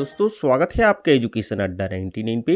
दोस्तों स्वागत है आपका एजुकेशन अड्डा नाइन्टी नाइन पे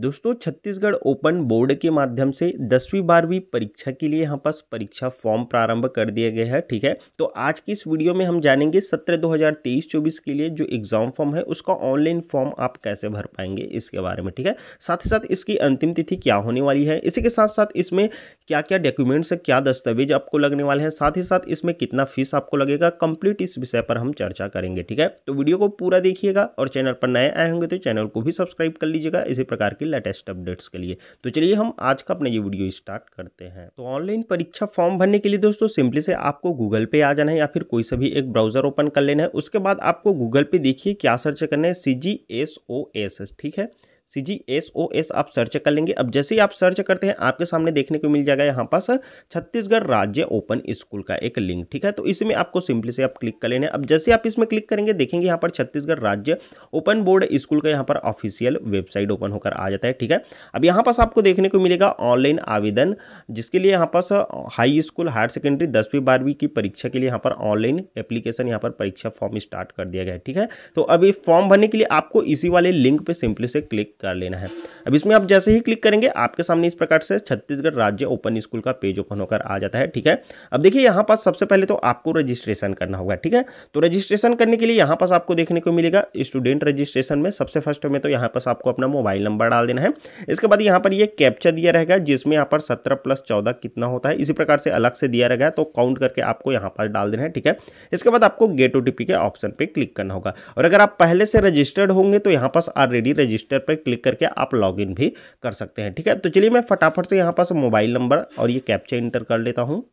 दोस्तों छत्तीसगढ़ ओपन बोर्ड के माध्यम से दसवीं बारहवीं परीक्षा के लिए यहाँ पास परीक्षा फॉर्म प्रारंभ कर दिया गया है ठीक है तो आज की इस वीडियो में हम जानेंगे सत्र 2023-24 के लिए जो एग्ज़ाम फॉर्म है उसका ऑनलाइन फॉर्म आप कैसे भर पाएंगे इसके बारे में ठीक है साथ ही साथ इसकी अंतिम तिथि क्या होने वाली है इसी के साथ साथ इसमें क्या क्या डॉक्यूमेंट्स है क्या दस्तावेज आपको लगने वाले हैं साथ ही साथ इसमें कितना फीस आपको लगेगा कंप्लीट इस विषय पर हम चर्चा करेंगे ठीक है तो वीडियो को पूरा देखिएगा और चैनल पर नए आए होंगे तो चैनल को भी सब्सक्राइब कर लीजिएगा इसी प्रकार की लेटेस्ट अपडेट्स के लिए तो चलिए हम आज का अपना ये वीडियो स्टार्ट करते हैं तो ऑनलाइन परीक्षा फॉर्म भरने के लिए दोस्तों सिंपली से आपको गूगल पे आ जाना है या फिर कोई सा एक ब्राउजर ओपन कर लेना है उसके बाद आपको गूगल पे देखिए क्या सर्च करना है C G S O S S ठीक है C G S O S आप सर्च कर लेंगे अब जैसे ही आप सर्च करते हैं आपके सामने देखने को मिल जाएगा यहाँ पास छत्तीसगढ़ राज्य ओपन स्कूल का एक लिंक ठीक है तो इसमें आपको सिंपली से आप क्लिक कर लेना अब जैसे आप इसमें क्लिक करेंगे देखेंगे यहाँ पर छत्तीसगढ़ राज्य ओपन बोर्ड स्कूल का यहाँ पर ऑफिशियल वेबसाइट ओपन होकर आ जाता है ठीक है अब यहाँ पास आपको देखने को मिलेगा ऑनलाइन आवेदन जिसके लिए यहाँ पास हाई स्कूल हायर सेकेंडरी दसवीं बारहवीं की परीक्षा के लिए यहाँ पर ऑनलाइन एप्लीकेशन यहाँ पर परीक्षा फॉर्म स्टार्ट कर दिया गया है ठीक है तो अभी फॉर्म भरने के लिए आपको इसी वाले लिंक पर सिंपली से क्लिक कर लेना है अब इसमें आप जैसे ही क्लिक करेंगे आपके सामने इस प्रकार से छत्तीसगढ़ राज्य ओपन स्कूल का पेज ओपन होकर आ जाता है ठीक है अब देखिए यहाँ पास सबसे पहले तो आपको रजिस्ट्रेशन करना होगा ठीक है तो रजिस्ट्रेशन करने के लिए यहाँ पास आपको देखने को मिलेगा स्टूडेंट रजिस्ट्रेशन में सबसे फर्स्ट में तो यहाँ पास आपको अपना मोबाइल नंबर डाल देना है इसके बाद यहाँ पर यह कैप्चर दिया रहेगा जिसमें यहाँ पर सत्रह प्लस चौदह कितना होता है इसी प्रकार से अलग से दिया रहेगा तो काउंट करके आपको यहाँ पर डाल देना है ठीक है इसके बाद आपको गेट ओ के ऑप्शन पर क्लिक करना होगा और अगर आप पहले से रजिस्टर्ड होंगे तो यहाँ पास ऑलरेडी रजिस्टर पर क्लिक करके आप लॉगिन भी कर सकते हैं ठीक है तो चलिए मैं फटाफट से यहाँ पर मोबाइल नंबर और ये कैप्चा इंटर कर लेता हूँ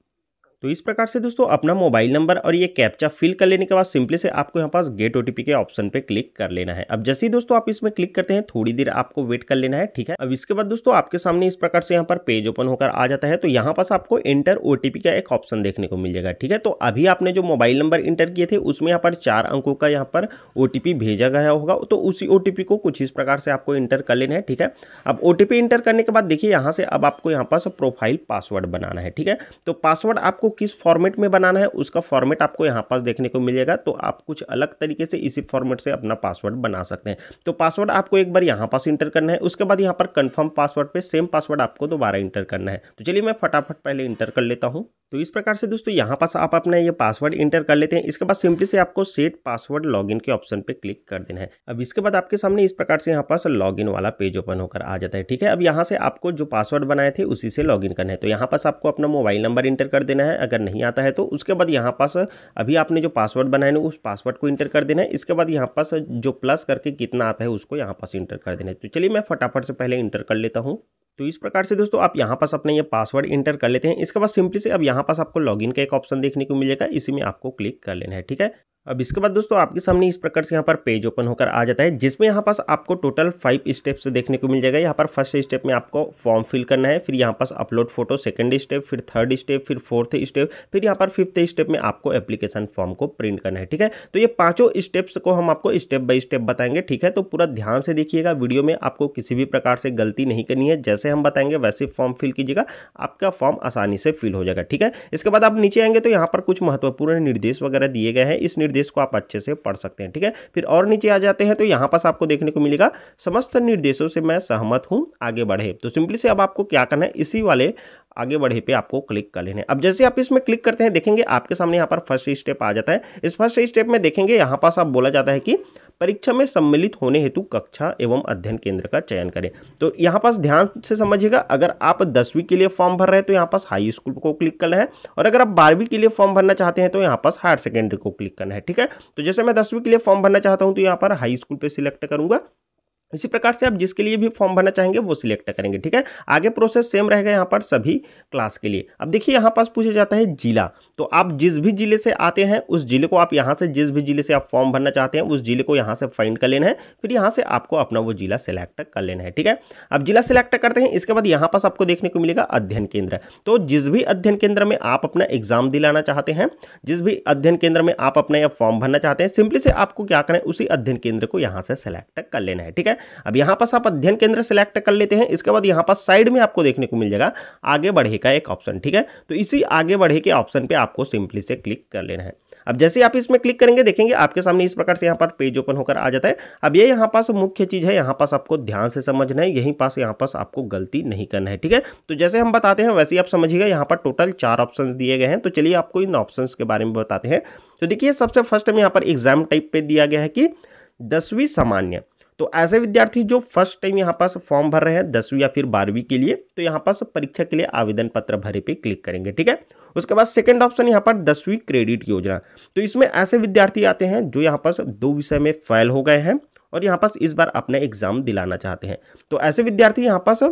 तो इस प्रकार से दोस्तों अपना मोबाइल नंबर और ये कैप्चा फिल कर लेने के बाद सिंपली से आपको यहाँ पास गेट ओटीपी के ऑप्शन पे क्लिक कर लेना है अब जैसे ही दोस्तों आप इसमें क्लिक करते हैं थोड़ी देर आपको वेट कर लेना है ठीक है अब इसके बाद दोस्तों आपके सामने इस प्रकार से यहाँ पर पेज ओपन होकर आ जाता है तो यहाँ पास आपको इंटर ओटीपी का एक ऑप्शन देखने को मिल जाएगा ठीक है तो अभी आपने जो मोबाइल नंबर इंटर किए थे उसमें यहाँ पर चार अंकों का यहाँ पर ओटीपी भेजा गया होगा तो उसी ओटीपी को कुछ इस प्रकार से आपको इंटर कर लेना है ठीक है अब ओटीपी इंटर करने के बाद देखिए यहाँ से अब आपको यहाँ पास प्रोफाइल पासवर्ड बनाना है ठीक है तो पासवर्ड आपको किस फॉर्मेट में बनाना है उसका फॉर्मेट आपको यहाँ पास देखने को मिलेगा तो आप कुछ अलग तरीके से इसी फॉर्मेट से अपना पासवर्ड बना सकते हैं तो पासवर्ड आपको एक बार यहाँ पास इंटर करना है उसके बाद यहाँ पर कन्फर्म पासवर्ड पर सेम पासवर्ड आपको दोबारा इंटर करना है तो चलिए मैं फटाफट पहले इंटर कर लेता हूँ तो इस प्रकार से दोस्तों यहाँ पास आप अपना ये पासवर्ड इंटर कर लेते हैं इसके बाद सिंपली से आपको सेट पासवर्ड लॉगिन के ऑप्शन पे क्लिक कर देना है अब इसके बाद आपके सामने इस प्रकार से यहाँ पास लॉगिन वाला पेज ओपन होकर आ जाता है ठीक है अब यहाँ से आपको जो पासवर्ड बनाए थे उसी से लॉगिन करना है तो यहाँ पास आपको अपना मोबाइल नंबर इंटर कर देना है अगर नहीं आता है तो उसके बाद यहाँ पास अभी आपने जो पासवर्ड बनाए ना उस पासवर्ड को इंटर कर देना है इसके बाद यहाँ पास जो प्लस करके कितना आता है उसको यहाँ पास इंटर कर देना है तो चलिए मैं फटाफट से पहले इंटर कर लेता हूँ तो इस प्रकार से दोस्तों आप यहाँ पास अपने ये पासवर्ड इंटर कर लेते हैं इसके बाद सिंपली से अब यहाँ पास आपको लॉगिन का एक ऑप्शन देखने को मिलेगा इसी में आपको क्लिक कर लेना है ठीक है अब इसके बाद दोस्तों आपके सामने इस प्रकार से यहाँ पर पेज ओपन होकर आ जाता है जिसमें यहाँ पास आपको टोटल फाइव स्टेप्स देखने को मिल जाएगा यहाँ पर फर्स्ट स्टेप में आपको फॉर्म फिल करना है फिर यहाँ पास अपलोड फोटो सेकंड स्टेप फिर थर्ड स्टेप फिर फोर्थ स्टेप फिर यहाँ पर फिफ्थ स्टेप में आपको एप्लीकेशन फॉर्म को प्रिंट करना है ठीक है तो ये पाँचों स्टेप्स को हम आपको स्टेप बाई स्टेप बताएंगे ठीक है तो पूरा ध्यान से देखिएगा वीडियो में आपको किसी भी प्रकार से गलती नहीं करनी है जैसे हम बताएंगे वैसे फॉर्म फिल कीजिएगा आपका फॉर्म आसानी से फिल हो जाएगा ठीक है इसके बाद आप नीचे आएंगे तो यहाँ पर कुछ महत्वपूर्ण निर्देश वगैरह दिए गए हैं इस निर्देश निर्देश को आप अच्छे से पढ़ सकते हैं ठीक है फिर और नीचे आ जाते हैं तो यहाँ पास आपको देखने को मिलेगा समस्त निर्देशों से मैं सहमत हूँ आगे बढ़े तो सिंपली से अब आपको क्या करना है इसी वाले आगे बढ़े पे आपको क्लिक कर लेने अब जैसे आप इसमें क्लिक करते हैं देखेंगे आपके सामने यहाँ पर फर्स्ट स्टेप आ जाता है इस फर्स्ट स्टेप में देखेंगे यहाँ पास आप बोला जाता है कि परीक्षा में सम्मिलित होने हेतु कक्षा एवं अध्ययन केंद्र का चयन करें तो यहाँ पास ध्यान से समझिएगा अगर आप दसवीं के लिए फॉर्म भर रहे हैं तो यहाँ पास हाई स्कूल को क्लिक करना है और अगर आप बारहवीं के लिए फॉर्म भरना चाहते हैं तो यहाँ पास हायर सेकेंडरी को क्लिक करना है ठीक है तो जैसे मैं दसवीं के लिए फॉर्म भरना चाहता हूँ तो यहाँ पर हाई स्कूल पर सिलेक्ट करूँगा इसी प्रकार से आप जिसके लिए भी फॉर्म भरना चाहेंगे वो सिलेक्ट करेंगे ठीक है आगे प्रोसेस सेम रहेगा यहाँ पर सभी क्लास के लिए अब देखिए यहाँ पास पूछा जाता है जिला तो आप जिस भी जिले से आते हैं उस जिले को आप यहाँ से जिस भी जिले से आप फॉर्म भरना चाहते हैं उस जिले को यहाँ से फाइंड कर लेना है फिर यहाँ से आपको अपना वो जिला सेलेक्ट कर लेना है ठीक है अब जिला सेलेक्ट करते हैं इसके बाद यहाँ पास आपको देखने को मिलेगा अध्ययन केंद्र तो जिस भी अध्ययन केंद्र में आप अपना एग्जाम दिलाना चाहते हैं जिस भी अध्ययन केंद्र में आप अपना यह फॉर्म भरना चाहते हैं सिंपली से आपको क्या करें उसी अध्ययन केंद्र को यहाँ से सेलेक्ट कर लेना है ठीक है अब यहां पर आप अध्ययन केंद्र सेलेक्ट कर लेते हैं इसके बाद यहां पर साइड में आपको देखने को मिल जाएगा आगे बढ़े का एक ऑप्शन ठीक है तो इसी आगे बढ़े के ऑप्शन पर आपको सिंपली से क्लिक कर लेना है अब जैसे आप इसमें क्लिक करेंगे देखेंगे आपके सामने इस प्रकार से यहाँ पर पेज ओपन होकर आ जाता है अब ये यहाँ पास मुख्य चीज़ है यहाँ पास आपको ध्यान से समझना है यहीं पास यहाँ पास आपको गलती नहीं करना है ठीक है तो जैसे हम बताते हैं वैसे ही आप समझिएगा यहाँ पर टोटल चार ऑप्शन दिए गए हैं तो चलिए आपको इन ऑप्शन के बारे में बताते हैं तो देखिए सबसे फर्स्ट में यहाँ पर एग्जाम टाइप पर दिया गया है कि दसवीं सामान्य तो ऐसे विद्यार्थी जो फर्स्ट टाइम यहाँ पास फॉर्म भर रहे हैं दसवीं या फिर बारहवीं के लिए तो यहाँ पास परीक्षा के लिए आवेदन पत्र भरे पे क्लिक करेंगे ठीक है उसके बाद सेकंड ऑप्शन यहाँ पर दसवीं क्रेडिट योजना तो इसमें ऐसे विद्यार्थी आते हैं जो यहाँ पास दो विषय में फेल हो गए हैं और यहाँ पास इस बार अपना एग्जाम दिलाना चाहते हैं तो ऐसे विद्यार्थी यहाँ पास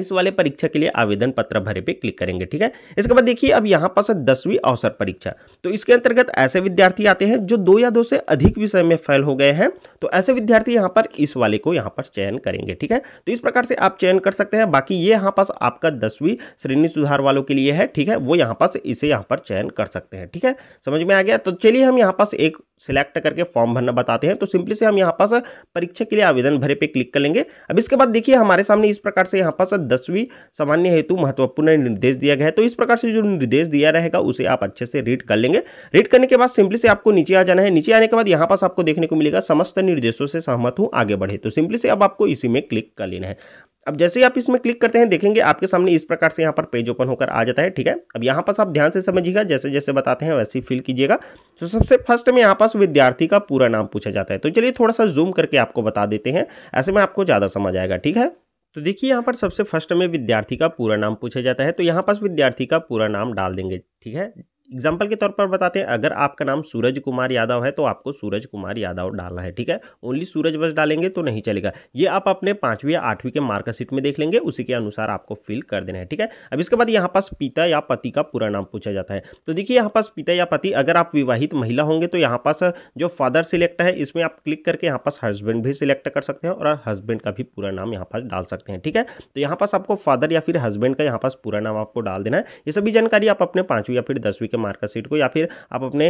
इस वाले परीक्षा के लिए आवेदन पत्र भरे पे क्लिक करेंगे ठीक है इसके बाद देखिए अब यहाँ पास है दसवीं अवसर परीक्षा तो इसके अंतर्गत ऐसे विद्यार्थी आते हैं जो दो या दो से अधिक विषय में फेल हो गए हैं तो ऐसे विद्यार्थी यहाँ पर इस वाले को यहाँ पर चयन करेंगे ठीक है तो इस प्रकार से आप चयन कर सकते हैं बाकी ये यहाँ पास आपका दसवीं श्रेणी सुधार वालों के लिए है ठीक है वो यहाँ पास इसे यहाँ पर चयन कर सकते हैं ठीक है समझ में आ गया तो चलिए हम यहाँ पास एक सिलेक्ट करके फॉर्म भरना बताते हैं तो सिंपली से हम यहाँ पास परीक्षा के लिए आवेदन भरे पे क्लिक कर लेंगे अब इसके बाद देखिए हमारे सामने इस प्रकार से यहाँ पास दसवीं सामान्य हेतु महत्वपूर्ण निर्देश दिया गया है तो इस प्रकार से जो निर्देश दिया रहेगा उसे आप अच्छे से रीड कर लेंगे रीड करने के बाद सिंपली से आपको नीचे आ जाना है नीचे आने के बाद यहाँ पास आपको देखने को मिलेगा समस्त निर्देशों से सहमत हूँ आगे बढ़े तो सिंपली से अब आपको इसी में क्लिक कर लेना है अब जैसे ही आप इसमें क्लिक करते हैं देखेंगे आपके सामने इस प्रकार से यहाँ पर पेज ओपन होकर आ जाता है ठीक है अब यहाँ पर आप ध्यान से समझिएगा जैसे जैसे बताते हैं वैसे ही फिल कीजिएगा तो सबसे फर्स्ट में यहाँ पास विद्यार्थी का पूरा नाम पूछा जाता है तो चलिए थोड़ा सा जूम करके आपको बता देते हैं ऐसे में आपको ज़्यादा समझ आएगा ठीक है तो देखिए यहाँ पर सबसे फर्स्ट में विद्यार्थी का पूरा नाम पूछा जाता है तो यहाँ पास विद्यार्थी का पूरा नाम डाल देंगे ठीक है एग्जाम्पल के तौर पर बताते हैं अगर आपका नाम सूरज कुमार यादव है तो आपको सूरज कुमार यादव डालना है ठीक है ओनली सूरज बस डालेंगे तो नहीं चलेगा ये आप अपने पांचवी या आठवीं के मार्कशीट में देख लेंगे उसी के अनुसार आपको फिल कर देना है ठीक है अब इसके बाद यहाँ पास पिता या पति का पूरा नाम पूछा जाता है तो देखिए यहाँ पास पिता या पति अगर आप विवाहित महिला होंगे तो यहाँ पास जो फादर सिलेक्ट है इसमें आप क्लिक करके यहाँ पास हस्बैंड भी सिलेक्ट कर सकते हैं और हस्बैंड का भी पूरा नाम यहाँ पास डाल सकते हैं ठीक है तो यहाँ पास आपको फादर या फिर हस्बैंड का यहाँ पास पूरा नाम आपको डाल देना है ये सभी जानकारी आप अपने पांचवी या फिर दसवीं के मार्कशीट को या फिर आप अपने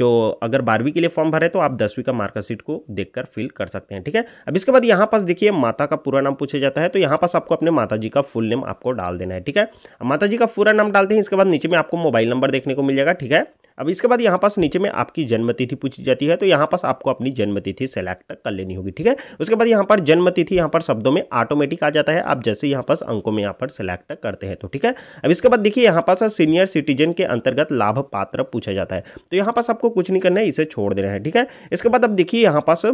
जो अगर बारहवीं के लिए फॉर्म भरे तो आप दसवीं का मार्कशीट को देख फिल कर सकते हैं ठीक है अब इसके बाद यहाँ पास देखिए माता का पूरा नाम पूछा जाता है तो यहाँ पास आपको अपने माता का फुल नेम आपको डाल देना है ठीक है माता का पूरा नाम डालते हैं इसके बाद नीचे में आपको मोबाइल नंबर देखने को मिल जाएगा ठीक है अब इसके बाद यहाँ पास नीचे में आपकी जन्मतिथि पूछी जाती है तो यहाँ पास आपको अपनी जन्मतिथि सेलेक्ट कर लेनी होगी ठीक है उसके बाद यहाँ पर जन्मतिथि यहाँ पर शब्दों में ऑटोमेटिक आ जाता है आप जैसे यहाँ पास अंकों में यहाँ पर सेलेक्ट करते हैं तो ठीक है अब इसके बाद देखिए यहाँ पास सीनियर सिटीजन के अंतर्गत लाभ पात्र पूछा जाता है तो यहाँ पास आपको कुछ नहीं करना है इसे छोड़ देना है ठीक है इसके बाद अब देखिए यहाँ पास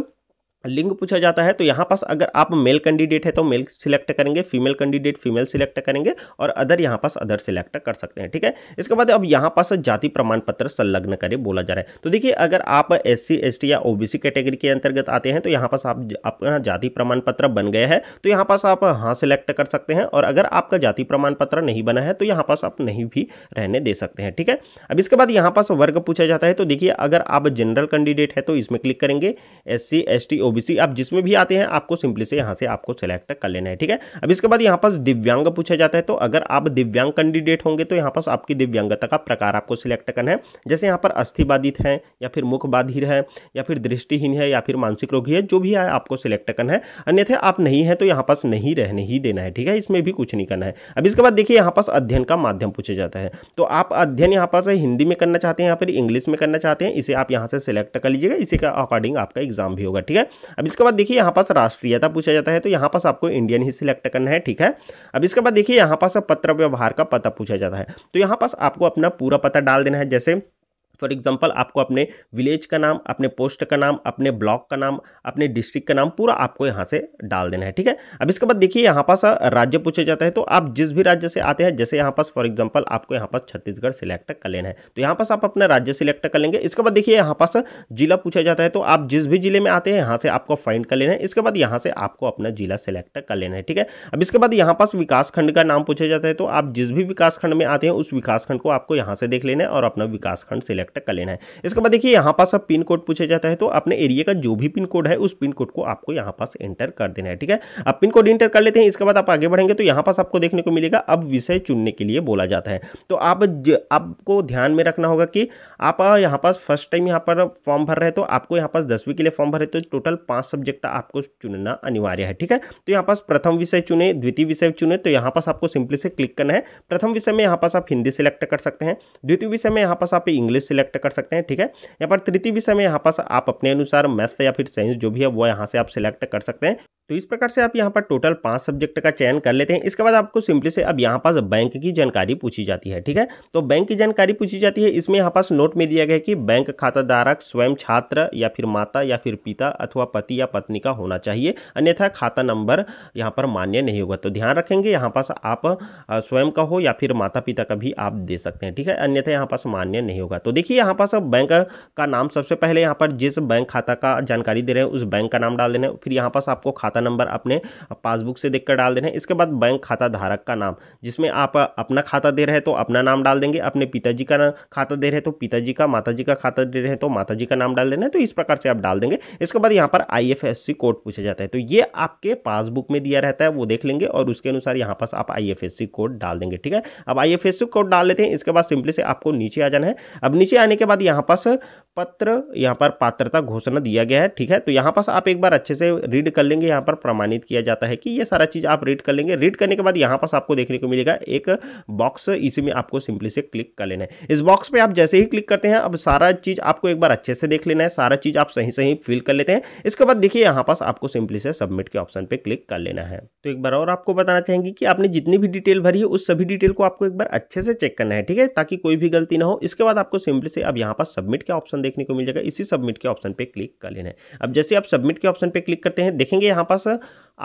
लिंग पूछा जाता है तो यहाँ पास अगर आप मेल कैंडिडेट है तो मेल सिलेक्ट करेंगे फीमेल कैंडिडेट फीमेल सिलेक्ट करेंगे और अदर यहाँ पास अदर सिलेक्ट कर सकते हैं ठीक है इसके बाद अब यहाँ पास जाति प्रमाण पत्र संलग्न करें बोला जा रहा है तो देखिए अगर आप एस सी एस या सी कैटेगरी के अंतर्गत आते हैं तो यहाँ पास आप आपका जाति प्रमाण पत्र बन गया है तो यहाँ पास आप हाँ सिलेक्ट कर सकते हैं और अगर आपका जाति प्रमाण पत्र नहीं बना है तो यहाँ पास आप नहीं भी रहने दे सकते हैं ठीक है अब इसके बाद यहाँ पास वर्ग पूछा जाता है तो देखिए अगर आप जनरल कैंडिडेट है तो इसमें क्लिक करेंगे एस सी एस ओबीसी आप जिसमें भी आते हैं आपको सिंपली से यहाँ से आपको सिलेक्ट कर लेना है ठीक है अब इसके बाद यहाँ पर दिव्यांग पूछा जाता है तो अगर आप दिव्यांग कैंडिडेट होंगे तो यहाँ पर आपकी दिव्यांगता का प्रकार आपको सिलेक्ट करना है जैसे यहाँ पर अस्थि बाधित है या फिर मुख बाधिर है या फिर दृष्टिहीन है या फिर मानसिक रोगी है जो भी है आपको सिलेक्ट करना है अन्यथा आप नहीं है तो यहाँ पास नहीं रहने ही देना है ठीक है इसमें भी कुछ नहीं करना है अब इसके बाद देखिए यहाँ पास अध्ययन का माध्यम पूछा जाता है तो आप अध्ययन यहाँ पास हिंदी में करना चाहते हैं या फिर इंग्लिश में करना चाहते हैं इसे आप यहाँ से सिलेक्ट कर लीजिएगा इसी का अकॉर्डिंग आपका एग्जाम भी होगा ठीक है अब इसके बाद देखिए यहाँ पास राष्ट्रीयता पूछा जाता है तो यहाँ पास आपको इंडियन ही सिलेक्ट करना है ठीक है अब इसके बाद देखिए यहाँ पास पत्र व्यवहार का पता पूछा जाता है तो यहाँ पास आपको अपना पूरा पता डाल देना है जैसे फॉर एग्जाम्पल आपको अपने विलेज का नाम अपने पोस्ट का नाम अपने ब्लॉक का नाम अपने डिस्ट्रिक्ट का नाम पूरा आपको यहाँ से डाल देना है ठीक है अब इसके बाद देखिए यहाँ पास राज्य पूछा जाता है तो आप जिस भी राज्य से आते हैं जैसे यहाँ पास फॉर एग्जाम्पल आपको यहाँ पास छत्तीसगढ़ सिलेक्ट कर लेना है तो यहाँ पास आप अपना राज्य सिलेक्ट कर लेंगे इसके बाद देखिए यहाँ पास जिला पूछा जाता है तो आप जिस भी जिले में आते हैं यहाँ से आपको फाइंड कर लेना है इसके बाद यहाँ से आपको अपना जिला सिलेक्ट कर लेना है ठीक है अब इसके बाद यहाँ पास विकास खंड का नाम पूछा जाता है तो आप जिस भी विकास खंड में आते हैं उस विकास खंड को आपको यहाँ से देख लेना है और अपना विकास खंड सिलेक्ट सिलेक्ट कर लेना है इसके बाद देखिए यहाँ पास अब पिन कोड पूछा जाता है तो अपने एरिया का जो भी पिन कोड है उस पिन कोड को आपको यहाँ पास एंटर कर देना है ठीक है अब पिन कोड एंटर कर लेते हैं इसके बाद आप आगे बढ़ेंगे तो यहाँ पास आपको देखने को मिलेगा अब विषय चुनने के लिए बोला जाता है तो आप आपको ध्यान में रखना होगा कि आप यहाँ पास फर्स्ट टाइम यहाँ पर फॉर्म भर रहे तो आपको यहाँ पास दसवीं के लिए फॉर्म भर रहे तो टोटल पाँच सब्जेक्ट आपको चुनना अनिवार्य है ठीक है तो यहाँ पास प्रथम विषय चुने द्वितीय विषय चुने तो यहाँ पास आपको सिंपली से क्लिक करना है प्रथम विषय में यहाँ पास आप हिंदी सिलेक्ट कर सकते हैं द्वितीय विषय में यहाँ पास आप इंग्लिश सिलेक्ट कर सकते हैं ठीक है यहाँ पर तृतीय विषय में यहाँ पर आप अपने अनुसार मैथ या फिर साइंस जो भी है वो यहाँ से आप सिलेक्ट कर सकते हैं तो इस प्रकार से आप यहाँ पर टोटल पांच सब्जेक्ट का चयन कर लेते हैं इसके बाद आपको सिंपली से अब यहाँ पास बैंक की जानकारी पूछी जाती है ठीक है तो बैंक की जानकारी पूछी जाती है इसमें यहाँ पास नोट में दिया गया कि बैंक खाता धारक स्वयं छात्र या फिर माता या फिर पिता अथवा पति या पत्नी का होना चाहिए अन्यथा खाता नंबर यहाँ पर मान्य नहीं होगा तो ध्यान रखेंगे यहाँ पास आप स्वयं का हो या फिर माता पिता का भी आप दे सकते हैं ठीक है अन्यथा यहाँ पास मान्य नहीं होगा तो देखिए यहाँ पास बैंक का नाम सबसे पहले यहाँ पर जिस बैंक खाता का जानकारी दे रहे हैं उस बैंक का नाम डाल देना है फिर यहाँ पास आपको खाता खाता नंबर अपने पासबुक से देखकर डाल देना है इसके बाद बैंक खाता धारक का नाम जिसमें आप अपना खाता दे रहे हैं तो अपना नाम डाल देंगे अपने पिताजी का खाता दे रहे हैं तो पिताजी का माता का खाता दे रहे हैं तो माता का नाम डाल देना है तो इस प्रकार से आप डाल देंगे इसके बाद यहाँ पर आई कोड पूछा जाता है तो ये आपके पासबुक में दिया रहता है वो देख लेंगे और उसके अनुसार यहाँ पास आप आई कोड डाल देंगे ठीक है अब आई कोड डाल लेते हैं इसके बाद सिंपली से आपको नीचे आ जाना है अब नीचे आने के बाद यहाँ पास पत्र यहाँ पर पात्रता घोषणा दिया गया है ठीक है तो यहाँ पास आप एक बार अच्छे से रीड कर लेंगे यहाँ पर प्रमाणित किया जाता है कि ये सारा चीज़ आप रीड कर लेंगे रीड करने के बाद यहाँ पास आपको देखने को मिलेगा एक बॉक्स इसी में आपको सिंपली से क्लिक कर लेना है इस बॉक्स पर आप जैसे ही क्लिक करते हैं अब सारा चीज़ आपको एक बार अच्छे से देख लेना है सारा चीज़ आप सही सही फिल कर लेते हैं इसके बाद देखिए यहाँ पास आपको सिंपली से सबमिट के ऑप्शन पर क्लिक कर लेना है तो एक बार और आपको बताना चाहेंगे कि आपने जितनी भी डिटेल भरी है उस सभी डिटेल को आपको एक बार अच्छे से चेक करना है ठीक है ताकि कोई भी गलती ना हो इसके बाद आपको सिंपली से अब यहाँ पर सबमिट के ऑप्शन देखने को मिल जाएगा इसी सबमिट के ऑप्शन पर क्लिक कर लेना है अब जैसे आप सबमिट के ऑप्शन पर क्लिक करते हैं देखेंगे यहाँ पर पास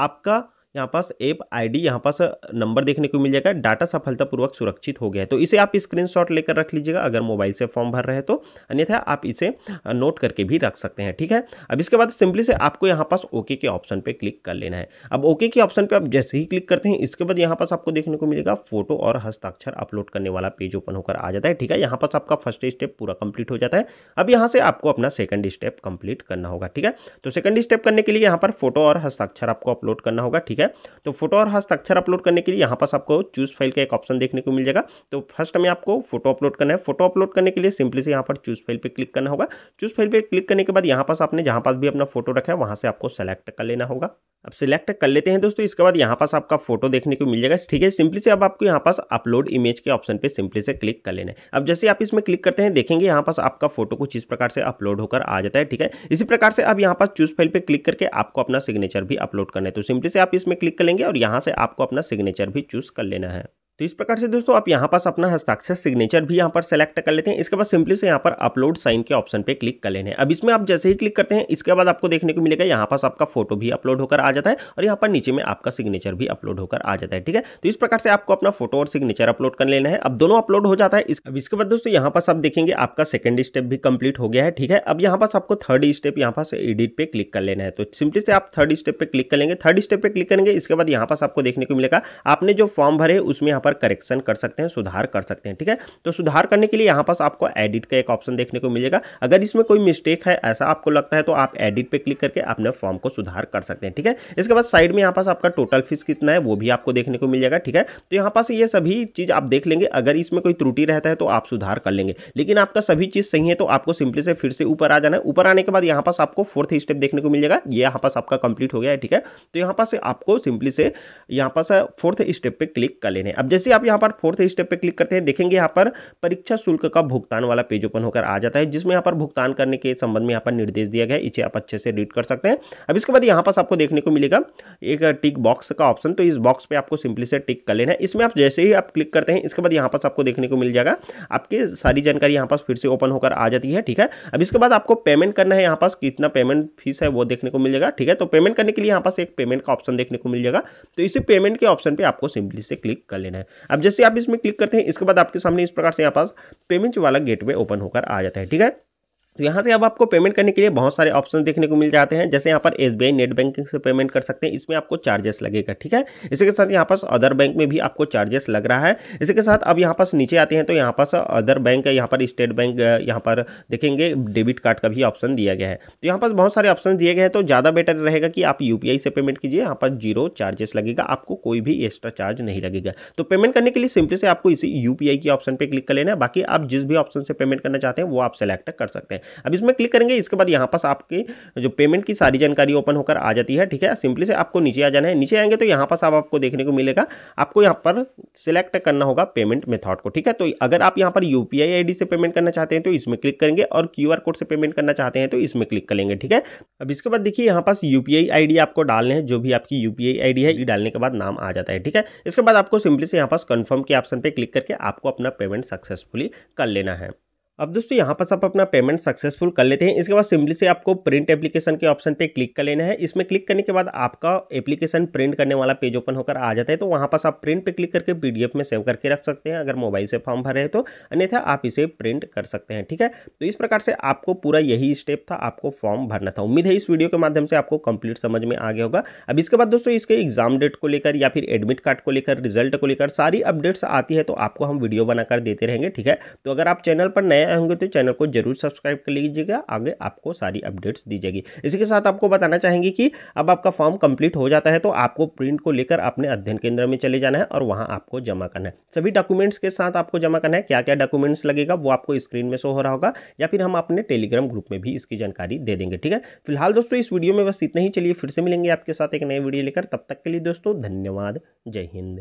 आपका यहाँ पास आई आईडी यहाँ पास नंबर देखने को मिल जाएगा डाटा सफलतापूर्वक सुरक्षित हो गया है तो इसे आप स्क्रीनशॉट लेकर रख लीजिएगा अगर मोबाइल से फॉर्म भर रहे तो अन्यथा आप इसे नोट करके भी रख सकते हैं ठीक है अब इसके बाद सिंपली से आपको यहाँ पास ओके के ऑप्शन पर क्लिक कर लेना है अब ओके के ऑप्शन पर आप जैसे ही क्लिक करते हैं इसके बाद यहाँ पास आपको देखने को मिलेगा फोटो और हस्ताक्षर अपलोड करने वाला पेज ओपन होकर आ जाता है ठीक है यहाँ पास आपका फर्स्ट स्टेप पूरा कंप्लीट हो जाता है अब यहाँ से आपको अपना सेकंड स्टेप कंप्लीट करना होगा ठीक है तो सेकंड स्टेप करने के लिए यहाँ पर फोटो और हस्ताक्षर आपको अपलोड करना होगा ठीक है ठीक है तो फोटो और हस्ताक्षर अपलोड करने के लिए यहाँ पास आपको चूज फाइल का एक ऑप्शन देखने को मिल जाएगा तो फर्स्ट हमें आपको फोटो अपलोड करना है फोटो अपलोड करने के लिए सिंपली से यहाँ पर चूज फाइल पर क्लिक करना होगा चूज फाइल पर क्लिक करने के बाद यहाँ पास आपने जहाँ पास भी अपना फोटो रखा है वहाँ से आपको सेलेक्ट कर लेना होगा अब सिलेक्ट कर लेते हैं दोस्तों इसके बाद यहाँ पास आपका फोटो देखने को मिल जाएगा ठीक है सिंपली से अब आपको यहाँ पास अपलोड इमेज के ऑप्शन पे सिंपली से क्लिक कर लेना है अब जैसे आप इसमें क्लिक करते हैं देखेंगे यहाँ पास आपका फोटो कुछ इस प्रकार से अपलोड होकर आ जाता है ठीक है इसी प्रकार से अब यहाँ पास चूज फाइल पर क्लिक करके आपको अपना सिग्नेचर भी अपलोड करना है तो सिंपली से आप इसमें क्लिक कर लेंगे और यहाँ से आपको अपना सिग्नेचर भी चूज कर लेना है तो इस प्रकार से दोस्तों आप यहाँ पास अपना हस्ताक्षर सिग्नेचर भी यहाँ पर सेलेक्ट कर लेते हैं इसके बाद सिंपली से यहाँ पर अपलोड साइन के ऑप्शन पे क्लिक कर लेने अब इसमें आप जैसे ही क्लिक करते हैं इसके बाद आपको देखने को मिलेगा यहाँ पास आपका फोटो भी अपलोड होकर आ जाता है और यहाँ पर नीचे में आपका सिग्नेचर भी अपलोड होकर आ जाता है ठीक है तो इस प्रकार से आपको अपना फोटो और सिग्नेचर अपलोड कर लेना है अब दोनों अपलोड हो जाता है अब इसके बाद दोस्तों यहाँ पास आप देखेंगे आपका सेकंड स्टेप भी कंप्लीट हो गया है ठीक है अब यहाँ पास आपको थर्ड स्टेप यहाँ पास एडिट पे क्लिक कर लेना है तो सिंपली से आप थर्ड स्टेप पे क्लिक कर लेंगे थर्ड स्टेप पे क्लिक करेंगे इसके बाद यहाँ पास आपको देखने को मिलेगा आपने जो फॉर्म भरे उसमें यहाँ पर पर करेक्शन कर सकते हैं सुधार कर सकते हैं ठीक है तो सुधार करने के लिए यहाँ पास आपको एडिट का एक ऑप्शन देखने को मिलेगा अगर इसमें कोई मिस्टेक है ऐसा आपको लगता है तो आप एडिट पर क्लिक करके अपने फॉर्म को सुधार कर सकते हैं ठीक है इसके बाद साइड में यहाँ पास आपका टोटल फीस कितना है वो भी आपको देखने को मिल जाएगा ठीक है तो यहाँ पास ये सभी चीज़ आप देख लेंगे अगर इसमें कोई त्रुटि रहता है तो आप सुधार कर लेंगे लेकिन आपका सभी चीज़ सही है तो आपको सिंपली से फिर से ऊपर आ जाना है ऊपर आने के बाद यहाँ पास आपको फोर्थ स्टेप देखने को मिल जाएगा ये यहाँ पास आपका कंप्लीट हो गया है ठीक है तो यहाँ पास आपको सिंपली से यहाँ पास फोर्थ स्टेप पर क्लिक कर लेने अब जैसे जैसे आप यहाँ पर फोर्थ स्टेप पे क्लिक करते हैं देखेंगे यहाँ पर परीक्षा शुल्क का भुगतान वाला पेज ओपन होकर आ जाता है जिसमें यहाँ पर भुगतान करने के संबंध में यहाँ पर निर्देश दिया गया इसे आप अच्छे से रीड कर सकते हैं अब इसके बाद यहाँ पास आपको देखने को मिलेगा एक टिक बॉक्स का ऑप्शन तो इस बॉक्स पर आपको सिंपली से टिक कर लेना है इसमें आप जैसे ही आप क्लिक करते हैं इसके बाद यहाँ पास आपको देखने को मिल जाएगा आपकी सारी जानकारी यहाँ पास फिर से ओपन होकर आ जाती है ठीक है अब इसके बाद आपको पेमेंट करना है यहाँ पास कितना पेमेंट फीस है वो देखने को मिल जाएगा ठीक है तो पेमेंट करने के लिए यहाँ पास एक पेमेंट का ऑप्शन देखने को मिल जाएगा तो इसी पेमेंट के ऑप्शन पर आपको सिंपली से क्लिक कर लेना है अब जैसे आप इसमें क्लिक करते हैं इसके बाद आपके सामने इस प्रकार से यहाँ पास पेमेंट वाला गेटवे ओपन होकर आ जाता है ठीक है तो यहाँ से अब आपको पेमेंट करने के लिए बहुत सारे ऑप्शन देखने को मिल जाते हैं जैसे यहाँ पर एस नेट बैंकिंग से पेमेंट कर सकते हैं इसमें आपको चार्जेस लगेगा ठीक है इसी के साथ यहाँ पास अदर बैंक में भी आपको चार्जेस लग रहा है इसी के साथ अब यहाँ पास नीचे आते हैं तो यहाँ पास अदर बैंक है यहाँ पर स्टेट बैंक यहाँ पर देखेंगे डेबिट कार्ड का भी ऑप्शन दिया गया है तो यहाँ पास बहुत सारे ऑप्शन दिए गए हैं तो ज़्यादा बेटर रहेगा कि आप यू से पेमेंट कीजिए यहाँ पास जीरो चार्जेस लगेगा आपको कोई भी एक्स्ट्रा चार्ज नहीं लगेगा तो पेमेंट करने के लिए सिंपली से आपको इसी यू के ऑप्शन पर क्लिक कर लेना है बाकी आप जिस भी ऑप्शन से पेमेंट करना चाहते हैं वो आप सेलेक्ट कर सकते हैं अब इसमें क्लिक करेंगे इसके बाद यहाँ पास आपके जो पेमेंट की सारी जानकारी ओपन होकर आ जाती है ठीक है सिंपली से आपको नीचे आ जाना है नीचे आएंगे तो यहाँ पास आप आपको देखने को मिलेगा आपको यहाँ पर सिलेक्ट करना होगा पेमेंट मेथड को ठीक है तो अगर आप यहाँ पर यू पी से पेमेंट करना चाहते हैं तो इसमें क्लिक करेंगे और क्यू कोड से पेमेंट करना चाहते हैं तो इसमें क्लिक कर लेंगे ठीक है अब इसके बाद देखिए यहाँ पास यू पी आपको डालने हैं जो भी आपकी यू पी है ये डालने के बाद नाम आ जाता है ठीक है इसके बाद आपको सिंपली से यहाँ पास कन्फर्म के ऑप्शन पर क्लिक करके आपको अपना पेमेंट सक्सेसफुली कर लेना है अब दोस्तों यहाँ पर आप अपना पेमेंट सक्सेसफुल कर लेते हैं इसके बाद सिंपली से आपको प्रिंट एप्लीकेशन के ऑप्शन पे क्लिक कर लेना है इसमें क्लिक करने के बाद आपका एप्लीकेशन प्रिंट करने वाला पेज ओपन होकर आ जाता है तो वहाँ पर आप प्रिंट पे क्लिक करके पीडीएफ में सेव करके रख सकते हैं अगर मोबाइल से फॉर्म भर रहे तो अन्यथा आप इसे प्रिंट कर सकते हैं ठीक है तो इस प्रकार से आपको पूरा यही स्टेप था आपको फॉर्म भरना था उम्मीद है इस वीडियो के माध्यम से आपको कंप्लीट समझ में आ गया होगा अब इसके बाद दोस्तों इसके एग्जाम डेट को लेकर या फिर एडमिट कार्ड को लेकर रिजल्ट को लेकर सारी अपडेट्स आती है तो आपको हम वीडियो बनाकर देते रहेंगे ठीक है तो अगर आप चैनल पर नए आए होंगे तो चैनल को जरूर सब्सक्राइब कर लीजिएगा आगे आपको सारी अपडेट्स दी जाएगी इसी के साथ आपको बताना चाहेंगे कि अब आपका फॉर्म कंप्लीट हो जाता है तो आपको प्रिंट को लेकर अपने अध्ययन केंद्र में चले जाना है और वहाँ आपको जमा करना है सभी डॉक्यूमेंट्स के साथ आपको जमा करना है क्या क्या डॉक्यूमेंट्स लगेगा वो आपको स्क्रीन में शो हो रहा होगा या फिर हम अपने टेलीग्राम ग्रुप में भी इसकी जानकारी दे देंगे ठीक है फिलहाल दोस्तों इस वीडियो में बस इतना ही चलिए फिर से मिलेंगे आपके साथ एक नई वीडियो लेकर तब तक के लिए दोस्तों धन्यवाद जय हिंद